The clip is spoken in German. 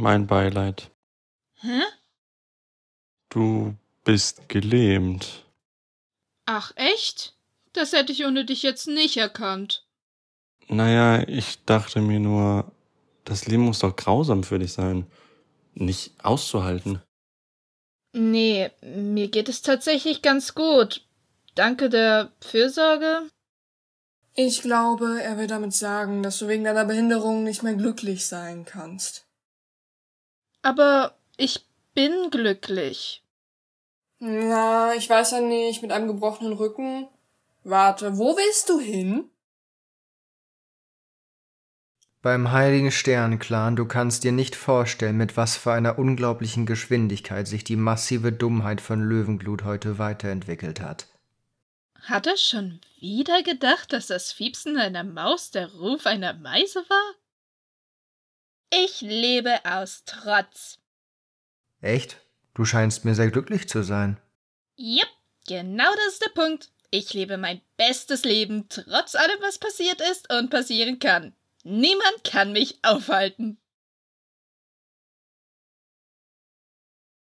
mein Beileid. Hä? Du bist gelähmt. Ach echt? Das hätte ich ohne dich jetzt nicht erkannt. Naja, ich dachte mir nur, das Leben muss doch grausam für dich sein. Nicht auszuhalten. Nee, mir geht es tatsächlich ganz gut. Danke der Fürsorge. Ich glaube, er will damit sagen, dass du wegen deiner Behinderung nicht mehr glücklich sein kannst. Aber ich bin glücklich. Na, ich weiß ja nicht, mit einem gebrochenen Rücken. Warte, wo willst du hin? Beim Heiligen Stern, Clan, du kannst dir nicht vorstellen, mit was für einer unglaublichen Geschwindigkeit sich die massive Dummheit von Löwenglut heute weiterentwickelt hat. Hat er schon wieder gedacht, dass das Fiepsen einer Maus der Ruf einer Meise war? Ich lebe aus Trotz. Echt? Du scheinst mir sehr glücklich zu sein. Yep, genau das ist der Punkt. Ich lebe mein bestes Leben, trotz allem, was passiert ist und passieren kann. Niemand kann mich aufhalten.